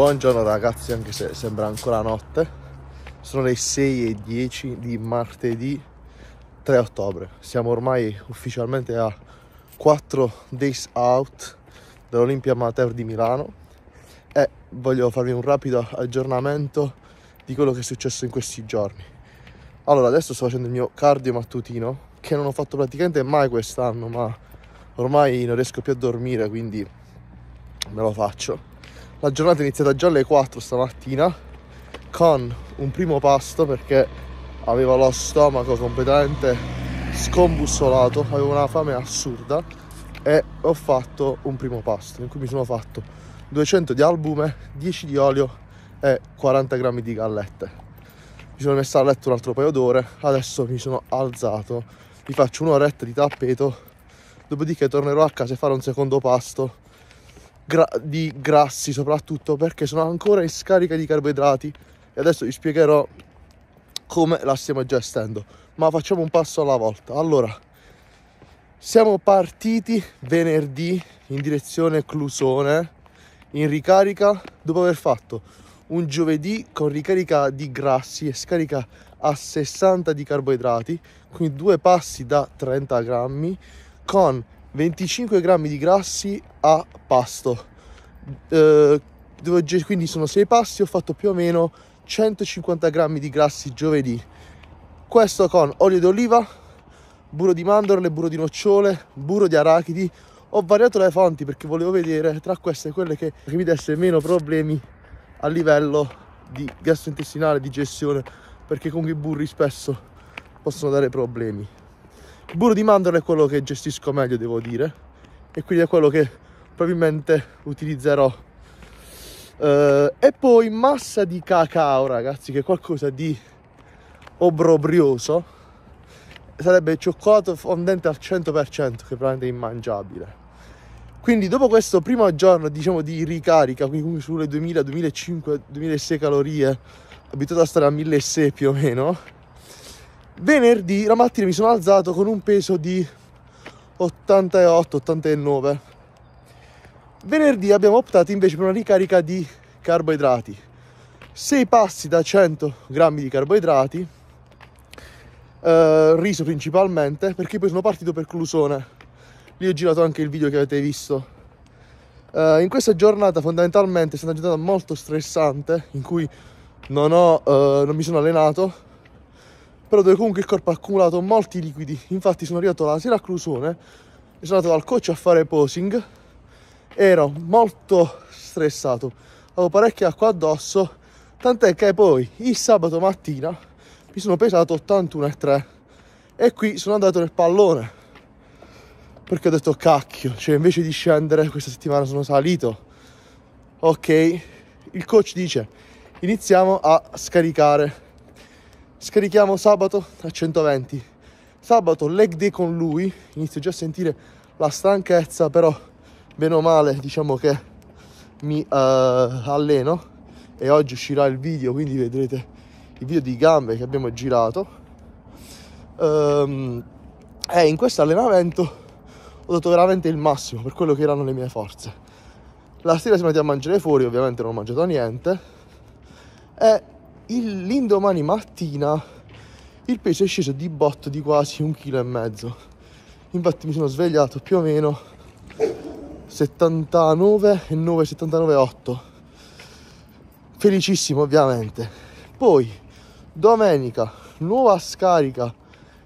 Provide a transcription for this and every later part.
Buongiorno ragazzi, anche se sembra ancora notte. Sono le 6.10 di martedì 3 ottobre. Siamo ormai ufficialmente a 4 days out dell'Olimpia Amateur di Milano e voglio farvi un rapido aggiornamento di quello che è successo in questi giorni. Allora, adesso sto facendo il mio cardio mattutino che non ho fatto praticamente mai quest'anno, ma ormai non riesco più a dormire, quindi me lo faccio la giornata è iniziata già alle 4 stamattina con un primo pasto perché avevo lo stomaco completamente scombussolato, avevo una fame assurda e ho fatto un primo pasto in cui mi sono fatto 200 di albume, 10 di olio e 40 grammi di gallette. Mi sono messo a letto un altro paio d'ore, adesso mi sono alzato, mi faccio un'oretta di tappeto, dopodiché tornerò a casa e farò un secondo pasto gra- di grassi soprattutto perché sono ancora in scarica di carboidrati e adesso vi spiegherò come la stiamo gestendo ma facciamo un passo alla volta allora siamo partiti venerdì in direzione Clusone in ricarica dopo aver fatto un giovedì con ricarica di grassi e scarica a 60 di carboidrati quindi due passi da 30 grammi con 25 grammi di grassi a pasto. Eh, quindi sono 6 passi, ho fatto più o meno 150 grammi di grassi giovedì. Questo con olio d'oliva, burro di mandorle, burro di nocciole, burro di arachidi. Ho variato le fonti perché volevo vedere tra queste quelle che, che mi desse meno problemi a livello di gastrointestinale, digestione, perché con i burri spesso possono dare problemi. Il burro di mandorla è quello che gestisco meglio, devo dire, e quindi è quello che probabilmente utilizzerò. Eh, e poi massa di cacao, ragazzi, che è qualcosa di obrobrioso Sarebbe cioccolato fondente al 100%, che è veramente immangiabile. Quindi dopo questo primo giorno, diciamo, di ricarica, quindi sulle 2000, 2005, 2006 calorie, abituato a stare a 1600 più o meno, Venerdì la mattina mi sono alzato con un peso di 88-89. Venerdì abbiamo optato invece per una ricarica di carboidrati. 6 passi da 100 grammi di carboidrati, eh, riso principalmente, perché poi sono partito per Clusone. Lì ho girato anche il video che avete visto. Eh, in questa giornata fondamentalmente è stata una giornata molto stressante in cui non, ho, eh, non mi sono allenato però dove comunque il corpo ha accumulato molti liquidi. Infatti sono arrivato la sera a Clusone e sono andato dal coach a fare posing. Ero molto stressato, avevo parecchia acqua addosso, tant'è che poi il sabato mattina mi sono pesato 81,3 e qui sono andato nel pallone perché ho detto cacchio, cioè invece di scendere questa settimana sono salito. Ok, il coach dice iniziamo a scaricare Scarichiamo sabato a 120. Sabato leg day con lui, inizio già a sentire la stanchezza, però bene o male diciamo che mi uh, alleno e oggi uscirà il video, quindi vedrete il video di gambe che abbiamo girato. Um, ehm, e eh, in questo allenamento ho dato veramente il massimo per quello che erano le mie forze. La sera siamo andati a mangiare fuori, ovviamente non ho mangiato niente. E l'indomani mattina il peso è sceso di botto di quasi un chilo e mezzo infatti mi sono svegliato più o meno 79 e 9 79 8 felicissimo ovviamente poi domenica nuova scarica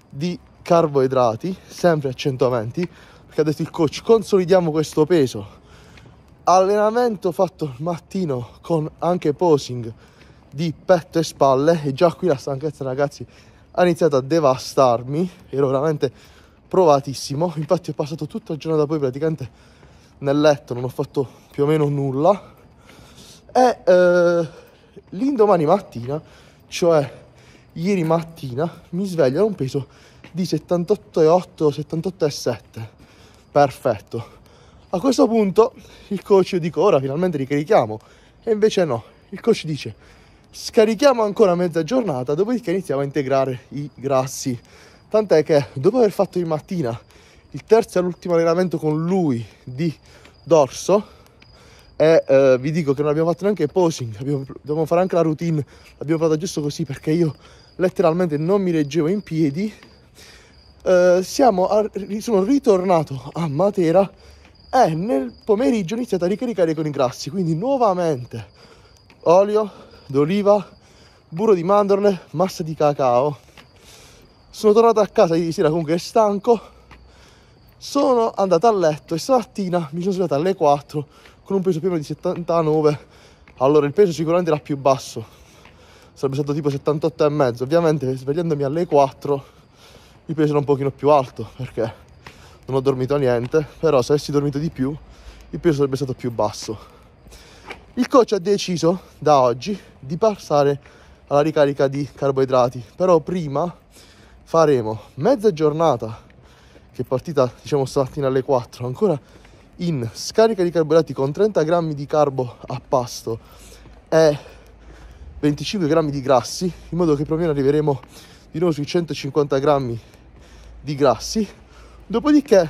di carboidrati sempre a 120 perché ha detto il coach consolidiamo questo peso allenamento fatto mattino con anche posing di petto e spalle e già qui la stanchezza ragazzi ha iniziato a devastarmi ero veramente provatissimo infatti ho passato tutta la giornata poi praticamente nel letto non ho fatto più o meno nulla e eh, l'indomani mattina cioè ieri mattina mi sveglio a un peso di 78,8 78,7 perfetto a questo punto il coach io dico ora finalmente ricarichiamo e invece no il coach dice scarichiamo ancora mezza giornata, dopodiché iniziamo a integrare i grassi. Tant'è che dopo aver fatto in mattina il terzo e l'ultimo allenamento con lui di dorso, e eh, vi dico che non abbiamo fatto neanche il posing, abbiamo, dobbiamo fare anche la routine, l'abbiamo fatta giusto così perché io letteralmente non mi reggevo in piedi, eh, a, sono ritornato a Matera e nel pomeriggio ho iniziato a ricaricare con i grassi, quindi nuovamente olio, d'oliva, burro di mandorle, massa di cacao. Sono tornato a casa ieri sera comunque stanco, sono andato a letto e stamattina mi sono svegliato alle 4 con un peso più o meno di 79. Allora il peso sicuramente era più basso, sarebbe stato tipo 78,5. Ovviamente svegliandomi alle 4 il peso era un pochino più alto perché non ho dormito niente, però se avessi dormito di più il peso sarebbe stato più basso. Il coach ha deciso da oggi di passare alla ricarica di carboidrati, però prima faremo mezza giornata, che è partita diciamo stamattina alle 4, ancora in scarica di carboidrati con 30 grammi di carbo a pasto e 25 grammi di grassi, in modo che proprio arriveremo di nuovo sui 150 grammi di grassi. Dopodiché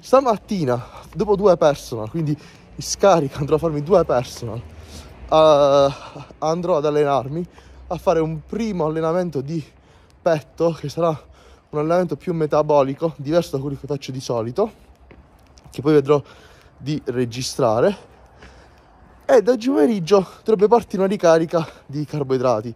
stamattina, dopo due personal, quindi in scarica, andrò a farmi due personal, uh, andrò ad allenarmi, a fare un primo allenamento di petto che sarà un allenamento più metabolico, diverso da quello che faccio di solito, che poi vedrò di registrare. E da pomeriggio dovrebbe partire una ricarica di carboidrati.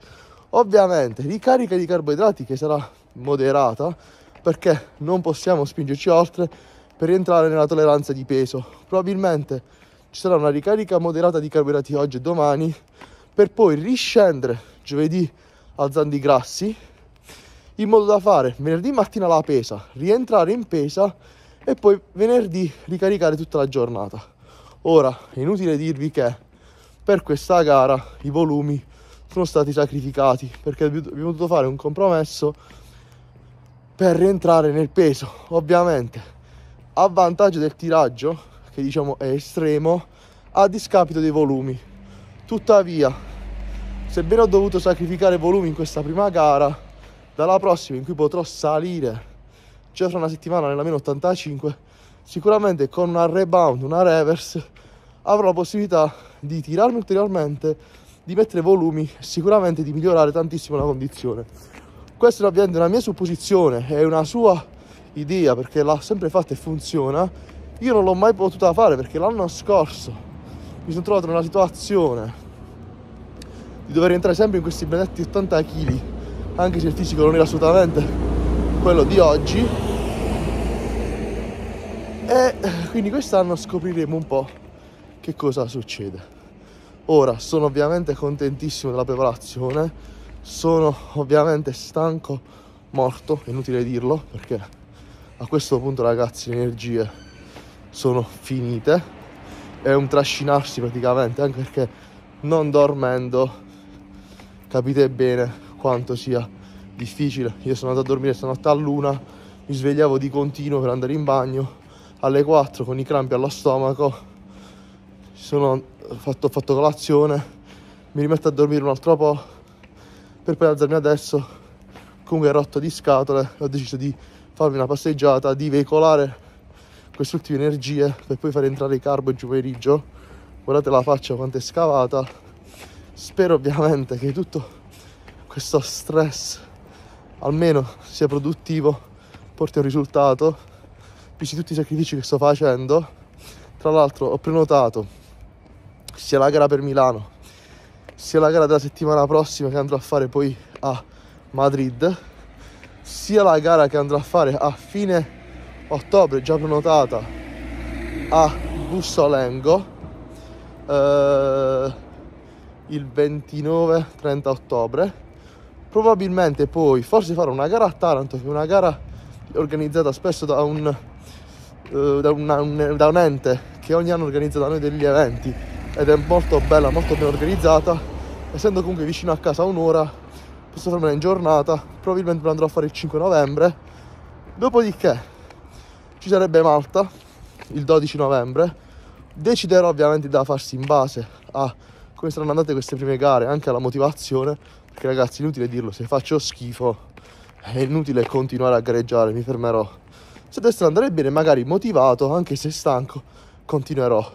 Ovviamente ricarica di carboidrati che sarà moderata perché non possiamo spingerci oltre per rientrare nella tolleranza di peso. Probabilmente ci sarà una ricarica moderata di carburanti oggi e domani per poi riscendere giovedì alzando i grassi in modo da fare venerdì mattina la pesa, rientrare in pesa e poi venerdì ricaricare tutta la giornata. Ora è inutile dirvi che per questa gara i volumi sono stati sacrificati perché abbiamo dovuto fare un compromesso per rientrare nel peso, ovviamente a vantaggio del tiraggio che diciamo è estremo, a discapito dei volumi. Tuttavia, sebbene ho dovuto sacrificare volumi in questa prima gara, dalla prossima in cui potrò salire già fra una settimana nella meno 85, sicuramente con una rebound, una reverse, avrò la possibilità di tirarmi ulteriormente, di mettere volumi sicuramente di migliorare tantissimo la condizione. Questa è ovviamente una mia supposizione, è una sua idea perché l'ha sempre fatta e funziona io non l'ho mai potuta fare perché l'anno scorso mi sono trovato in una situazione di dover entrare sempre in questi benedetti 80 kg, anche se il fisico non era assolutamente quello di oggi. E quindi quest'anno scopriremo un po' che cosa succede. Ora sono ovviamente contentissimo della preparazione, sono ovviamente stanco, morto, inutile dirlo, perché a questo punto ragazzi le energie sono finite è un trascinarsi praticamente anche perché non dormendo capite bene quanto sia difficile io sono andato a dormire stanotte a luna mi svegliavo di continuo per andare in bagno alle 4 con i crampi allo stomaco sono fatto, ho fatto colazione mi rimetto a dormire un altro po' per poi alzarmi adesso comunque rotto di scatole ho deciso di farmi una passeggiata di veicolare queste ultime energie per poi far entrare i carbo giù pomeriggio guardate la faccia quanto è scavata spero ovviamente che tutto questo stress almeno sia produttivo porti un risultato visti tutti i sacrifici che sto facendo tra l'altro ho prenotato sia la gara per Milano sia la gara della settimana prossima che andrò a fare poi a Madrid sia la gara che andrò a fare a fine ottobre, già prenotata a Bussolengo eh, il 29-30 ottobre. Probabilmente poi forse farò una gara a Taranto, che è una gara organizzata spesso da un, eh, da, una, un, da un ente che ogni anno organizza da noi degli eventi ed è molto bella, molto ben organizzata. Essendo comunque vicino a casa un'ora, posso farmela in giornata. Probabilmente lo andrò a fare il 5 novembre. Dopodiché, ci sarebbe Malta il 12 novembre deciderò ovviamente da farsi in base a come saranno andate queste prime gare anche alla motivazione perché ragazzi inutile dirlo se faccio schifo è inutile continuare a gareggiare mi fermerò se adesso andare bene magari motivato anche se stanco continuerò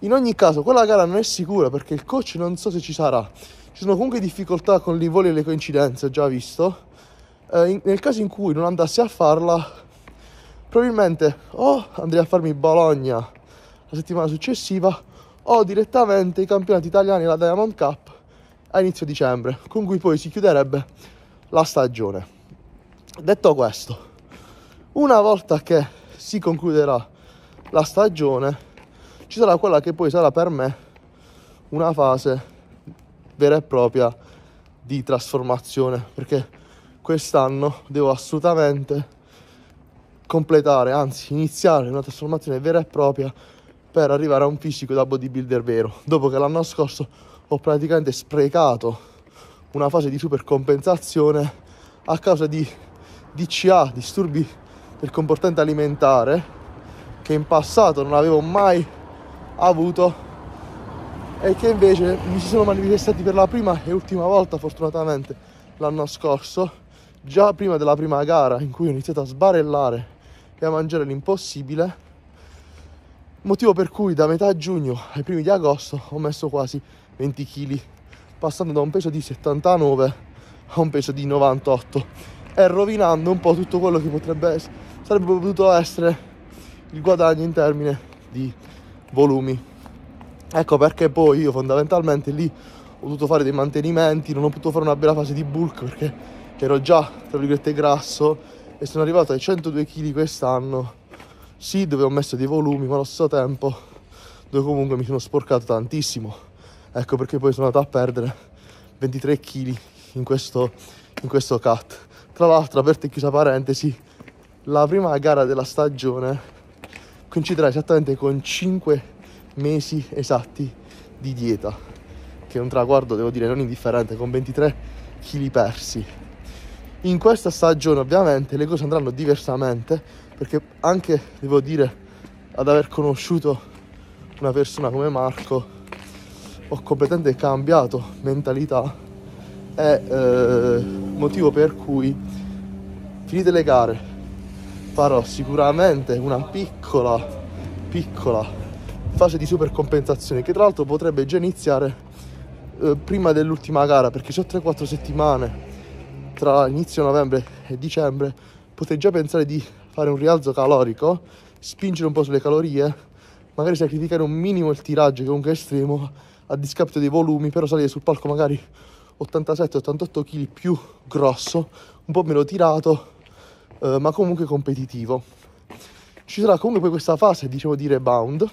in ogni caso quella gara non è sicura perché il coach non so se ci sarà ci sono comunque difficoltà con l'involi e le coincidenze ho già visto eh, in, nel caso in cui non andassi a farla probabilmente o andrei a farmi Bologna la settimana successiva o direttamente i campionati italiani la Diamond Cup a inizio dicembre, con cui poi si chiuderebbe la stagione. Detto questo, una volta che si concluderà la stagione, ci sarà quella che poi sarà per me una fase vera e propria di trasformazione, perché quest'anno devo assolutamente completare, anzi iniziare una trasformazione vera e propria per arrivare a un fisico da bodybuilder vero. Dopo che l'anno scorso ho praticamente sprecato una fase di supercompensazione a causa di DCA, disturbi del comportamento alimentare, che in passato non avevo mai avuto e che invece mi si sono manifestati per la prima e ultima volta fortunatamente l'anno scorso, già prima della prima gara in cui ho iniziato a sbarellare e a mangiare l'impossibile. Motivo per cui da metà giugno ai primi di agosto ho messo quasi 20 kg, passando da un peso di 79 a un peso di 98 e rovinando un po' tutto quello che potrebbe sarebbe potuto essere il guadagno in termini di volumi. Ecco perché poi io fondamentalmente lì ho dovuto fare dei mantenimenti, non ho potuto fare una bella fase di bulk perché ero già, tra virgolette, grasso e sono arrivato ai 102 kg quest'anno. Sì, dove ho messo dei volumi, ma allo stesso tempo dove comunque mi sono sporcato tantissimo. Ecco perché poi sono andato a perdere 23 kg in questo, in questo cut. Tra l'altro, aperta e chiusa parentesi, la prima gara della stagione coinciderà esattamente con 5 mesi esatti di dieta, che è un traguardo, devo dire, non indifferente, con 23 kg persi. In questa stagione ovviamente le cose andranno diversamente perché anche, devo dire, ad aver conosciuto una persona come Marco ho completamente cambiato mentalità e eh, motivo per cui finite le gare farò sicuramente una piccola piccola fase di supercompensazione che tra l'altro potrebbe già iniziare eh, prima dell'ultima gara perché ho 3-4 settimane tra inizio novembre e dicembre potete già pensare di fare un rialzo calorico, spingere un po' sulle calorie, magari sacrificare un minimo il tiraggio che comunque è estremo a discapito dei volumi, però salire sul palco magari 87-88 kg più grosso, un po' meno tirato, eh, ma comunque competitivo. Ci sarà comunque poi questa fase, diciamo, di rebound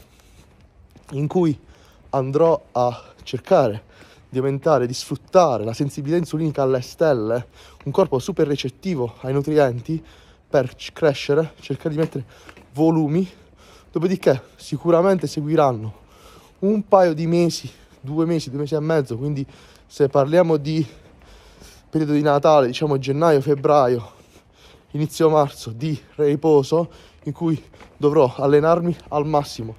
in cui andrò a cercare di aumentare, di sfruttare la sensibilità insulinica alle stelle, un corpo super recettivo ai nutrienti per crescere, cercare di mettere volumi, dopodiché sicuramente seguiranno un paio di mesi, due mesi, due mesi e mezzo, quindi se parliamo di periodo di Natale, diciamo gennaio, febbraio, inizio marzo di riposo in cui dovrò allenarmi al massimo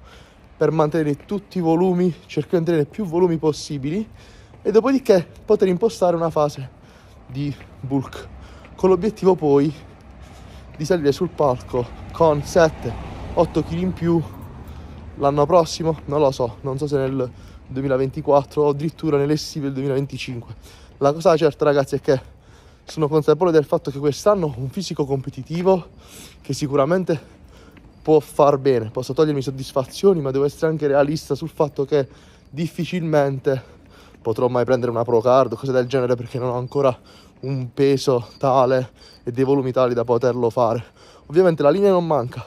per mantenere tutti i volumi, cercando di tenere più volumi possibili e dopodiché poter impostare una fase di bulk, con l'obiettivo poi di salire sul palco con 7-8 kg in più l'anno prossimo, non lo so, non so se nel 2024 o addirittura nell'estivo del 2025. La cosa certa ragazzi è che sono consapevole del fatto che quest'anno un fisico competitivo che sicuramente può far bene, posso togliermi soddisfazioni, ma devo essere anche realista sul fatto che difficilmente potrò mai prendere una pro card o cose del genere perché non ho ancora un peso tale e dei volumi tali da poterlo fare. Ovviamente la linea non manca,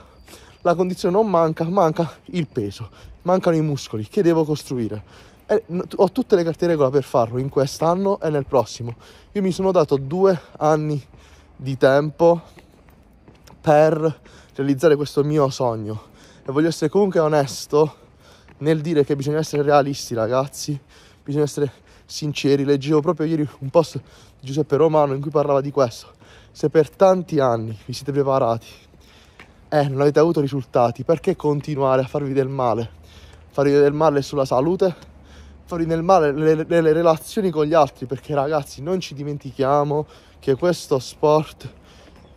la condizione non manca, manca il peso, mancano i muscoli che devo costruire. E ho tutte le carte regola per farlo in quest'anno e nel prossimo. Io mi sono dato due anni di tempo per realizzare questo mio sogno e voglio essere comunque onesto nel dire che bisogna essere realisti ragazzi bisogna essere sinceri, leggevo proprio ieri un post di Giuseppe Romano in cui parlava di questo. Se per tanti anni vi siete preparati e eh, non avete avuto risultati, perché continuare a farvi del male? Farvi del male sulla salute, farvi del male nelle, nelle relazioni con gli altri, perché ragazzi non ci dimentichiamo che questo sport,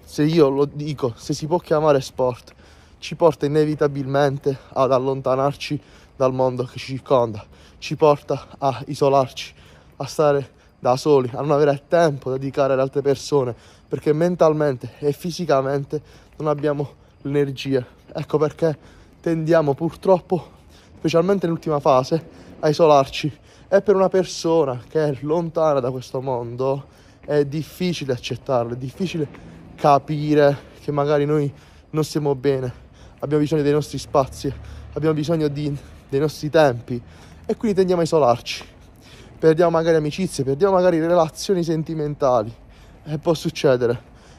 se io lo dico, se si può chiamare sport, ci porta inevitabilmente ad allontanarci dal mondo che ci circonda ci porta a isolarci, a stare da soli, a non avere tempo da dedicare ad altre persone, perché mentalmente e fisicamente non abbiamo l'energia. Ecco perché tendiamo purtroppo, specialmente nell'ultima fase, a isolarci. E per una persona che è lontana da questo mondo è difficile accettarlo, è difficile capire che magari noi non stiamo bene, abbiamo bisogno dei nostri spazi, abbiamo bisogno di, dei nostri tempi, e quindi tendiamo a isolarci. Perdiamo magari amicizie, perdiamo magari relazioni sentimentali e può succedere.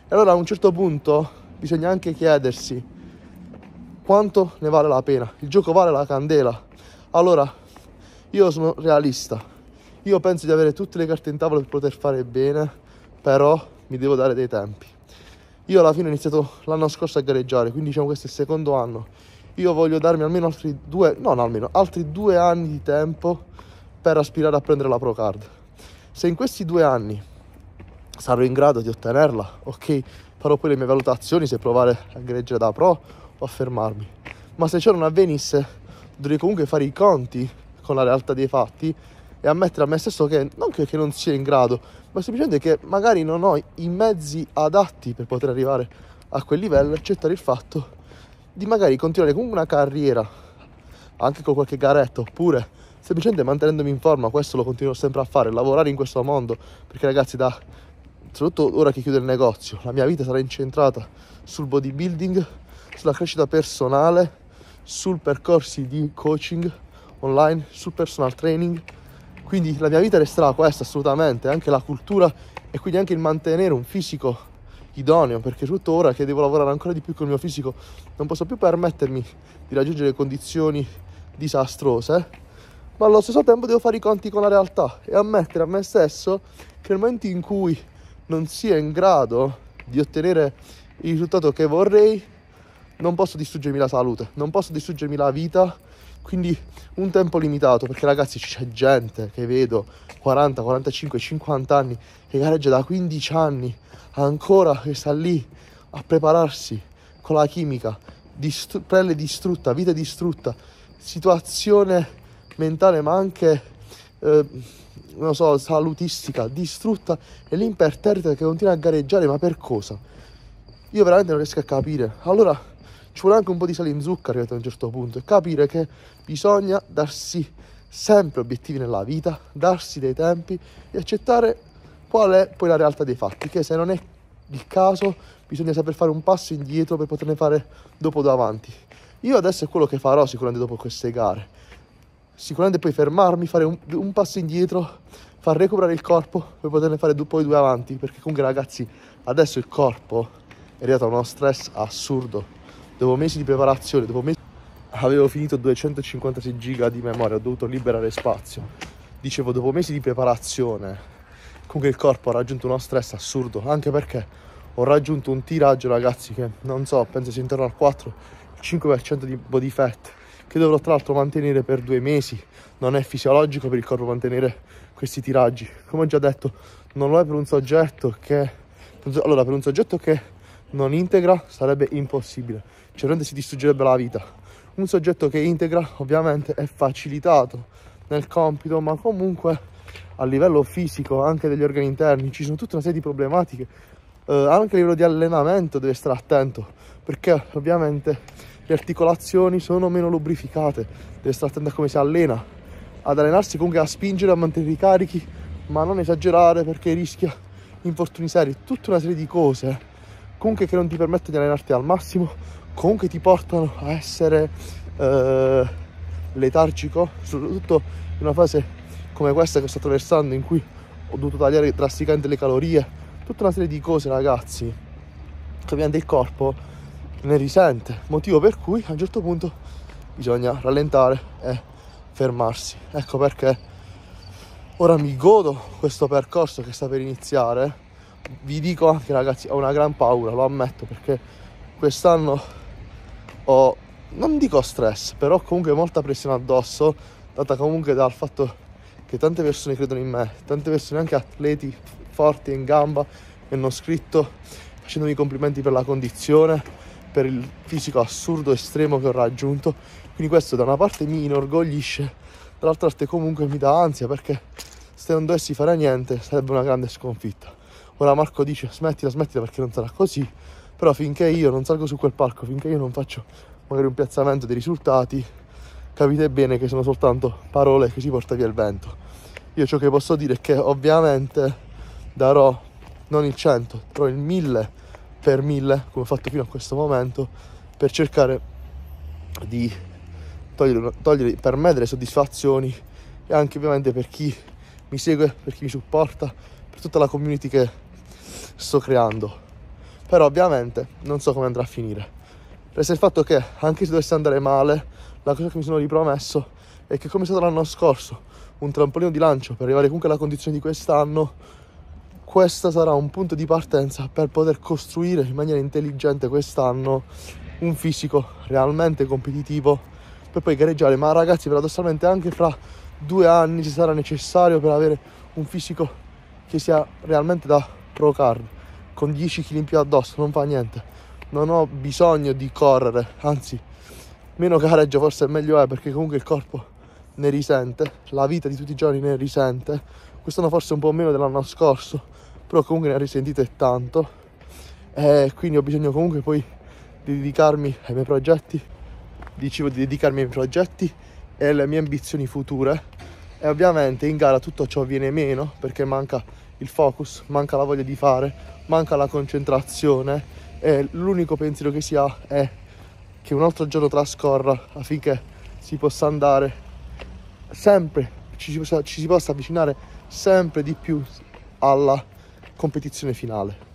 E allora a un certo punto bisogna anche chiedersi quanto ne vale la pena. Il gioco vale la candela. Allora, io sono realista. Io penso di avere tutte le carte in tavola per poter fare bene, però mi devo dare dei tempi. Io alla fine ho iniziato l'anno scorso a gareggiare, quindi diciamo questo è il secondo anno io voglio darmi almeno altri due, non almeno, altri due anni di tempo per aspirare a prendere la Pro Card. Se in questi due anni sarò in grado di ottenerla, ok, farò poi le mie valutazioni se provare a greggere da Pro o a fermarmi. Ma se ciò non avvenisse, dovrei comunque fare i conti con la realtà dei fatti e ammettere a me stesso che non che, non sia in grado, ma semplicemente che magari non ho i mezzi adatti per poter arrivare a quel livello, accettare il fatto che di magari continuare con una carriera, anche con qualche garetto oppure semplicemente mantenendomi in forma, questo lo continuo sempre a fare, lavorare in questo mondo, perché ragazzi da soprattutto ora che chiudo il negozio, la mia vita sarà incentrata sul bodybuilding, sulla crescita personale, sul percorsi di coaching online, sul personal training. Quindi la mia vita resterà questa assolutamente, anche la cultura e quindi anche il mantenere un fisico idoneo perché ora che devo lavorare ancora di più con il mio fisico non posso più permettermi di raggiungere condizioni disastrose ma allo stesso tempo devo fare i conti con la realtà e ammettere a me stesso che nel momento in cui non sia in grado di ottenere il risultato che vorrei non posso distruggermi la salute non posso distruggermi la vita quindi un tempo limitato, perché ragazzi c'è gente che vedo 40, 45, 50 anni che gareggia da 15 anni ancora che sta lì a prepararsi con la chimica, distru- pelle distrutta, vita distrutta, situazione mentale ma anche eh, non so, salutistica distrutta e l'imperterrita che continua a gareggiare, ma per cosa? Io veramente non riesco a capire. Allora ci vuole anche un po' di sale in zucca arrivato a un certo punto e capire che bisogna darsi sempre obiettivi nella vita, darsi dei tempi e accettare qual è poi la realtà dei fatti, che se non è il caso bisogna saper fare un passo indietro per poterne fare dopo davanti. Io adesso è quello che farò sicuramente dopo queste gare. Sicuramente poi fermarmi, fare un, un passo indietro, far recuperare il corpo per poterne fare poi due avanti, perché comunque ragazzi adesso il corpo è arrivato a uno stress assurdo dopo mesi di preparazione, dopo mesi avevo finito 256 giga di memoria, ho dovuto liberare spazio. Dicevo, dopo mesi di preparazione, comunque il corpo ha raggiunto uno stress assurdo, anche perché ho raggiunto un tiraggio, ragazzi, che non so, penso sia intorno al 4-5% di body fat, che dovrò tra l'altro mantenere per due mesi. Non è fisiologico per il corpo mantenere questi tiraggi. Come ho già detto, non lo è per un soggetto che... Allora, per un soggetto che non integra sarebbe impossibile certamente cioè, si distruggerebbe la vita. Un soggetto che integra ovviamente è facilitato nel compito, ma comunque a livello fisico anche degli organi interni ci sono tutta una serie di problematiche. Eh, anche a livello di allenamento deve stare attento, perché ovviamente le articolazioni sono meno lubrificate, deve stare attento a come si allena, ad allenarsi comunque a spingere, a mantenere i carichi, ma non esagerare perché rischia infortuni seri, tutta una serie di cose eh, comunque che non ti permettono di allenarti al massimo comunque ti portano a essere eh, letargico, soprattutto in una fase come questa che sto attraversando in cui ho dovuto tagliare drasticamente le calorie, tutta una serie di cose ragazzi, che ovviamente il corpo ne risente, motivo per cui a un certo punto bisogna rallentare e fermarsi. Ecco perché ora mi godo questo percorso che sta per iniziare. Vi dico anche ragazzi, ho una gran paura, lo ammetto, perché quest'anno ho, non dico stress, però comunque molta pressione addosso, data comunque dal fatto che tante persone credono in me, tante persone anche atleti forti in gamba mi hanno scritto facendomi complimenti per la condizione, per il fisico assurdo estremo che ho raggiunto. Quindi questo da una parte mi inorgoglisce, dall'altra parte comunque mi dà ansia perché se non dovessi fare niente sarebbe una grande sconfitta. Ora Marco dice smettila, smettila perché non sarà così. Però finché io non salgo su quel palco, finché io non faccio magari un piazzamento dei risultati, capite bene che sono soltanto parole che si porta via il vento. Io ciò che posso dire è che ovviamente darò non il 100, darò il 1000 per 1000, come ho fatto fino a questo momento, per cercare di togliere, togliere per me delle soddisfazioni e anche ovviamente per chi mi segue, per chi mi supporta, per tutta la community che sto creando però ovviamente non so come andrà a finire. Resta il fatto che anche se dovesse andare male, la cosa che mi sono ripromesso è che come è stato l'anno scorso, un trampolino di lancio per arrivare comunque alla condizione di quest'anno, questo sarà un punto di partenza per poter costruire in maniera intelligente quest'anno un fisico realmente competitivo per poi gareggiare. Ma ragazzi, paradossalmente anche fra due anni ci sarà necessario per avere un fisico che sia realmente da pro card con 10 kg in più addosso, non fa niente. Non ho bisogno di correre, anzi, meno gareggio forse meglio è perché comunque il corpo ne risente, la vita di tutti i giorni ne risente. Quest'anno forse un po' meno dell'anno scorso, però comunque ne ha risentite tanto. E quindi ho bisogno comunque poi di dedicarmi ai miei progetti, dicevo di dedicarmi ai miei progetti e alle mie ambizioni future. E ovviamente in gara tutto ciò viene meno perché manca il focus, manca la voglia di fare, manca la concentrazione e l'unico pensiero che si ha è che un altro giorno trascorra affinché si possa andare sempre, ci si possa, ci si possa avvicinare sempre di più alla competizione finale.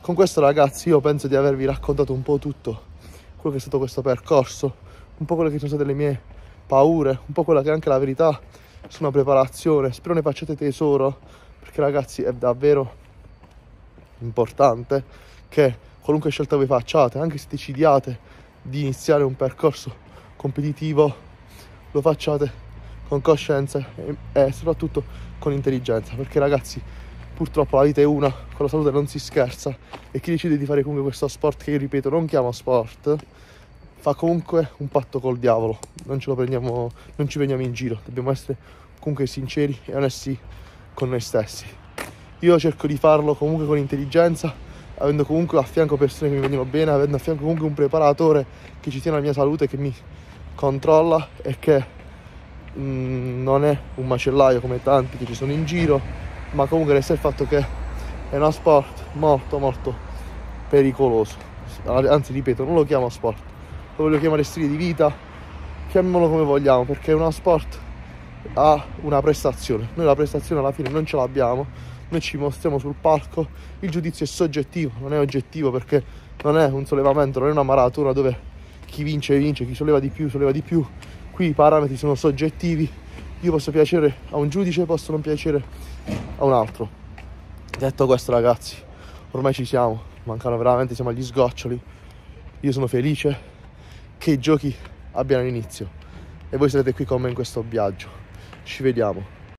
Con questo ragazzi io penso di avervi raccontato un po' tutto quello che è stato questo percorso, un po' quelle che sono state le mie paure, un po' quella che è anche la verità su una preparazione. Spero ne facciate tesoro perché ragazzi è davvero importante che qualunque scelta voi facciate, anche se decidiate di iniziare un percorso competitivo, lo facciate con coscienza e, e soprattutto con intelligenza, perché ragazzi purtroppo la vita è una, con la salute non si scherza e chi decide di fare comunque questo sport che io ripeto non chiamo sport, fa comunque un patto col diavolo, non, ce lo prendiamo, non ci prendiamo in giro, dobbiamo essere comunque sinceri e onesti con noi stessi. Io cerco di farlo comunque con intelligenza, avendo comunque a fianco persone che mi vogliono bene, avendo a fianco comunque un preparatore che ci tiene alla mia salute, che mi controlla e che mh, mm, non è un macellaio come tanti che ci sono in giro, ma comunque resta il fatto che è uno sport molto molto pericoloso. Anzi, ripeto, non lo chiamo sport, lo voglio chiamare stile di vita, chiamiamolo come vogliamo, perché è uno sport ha una prestazione. Noi la prestazione alla fine non ce l'abbiamo, noi ci mostriamo sul palco, il giudizio è soggettivo, non è oggettivo perché non è un sollevamento, non è una maratona dove chi vince vince, chi solleva di più solleva di più, qui i parametri sono soggettivi, io posso piacere a un giudice, posso non piacere a un altro. Detto questo ragazzi, ormai ci siamo, mancano veramente, siamo agli sgoccioli, io sono felice che i giochi abbiano inizio e voi sarete qui con me in questo viaggio. Ci vediamo.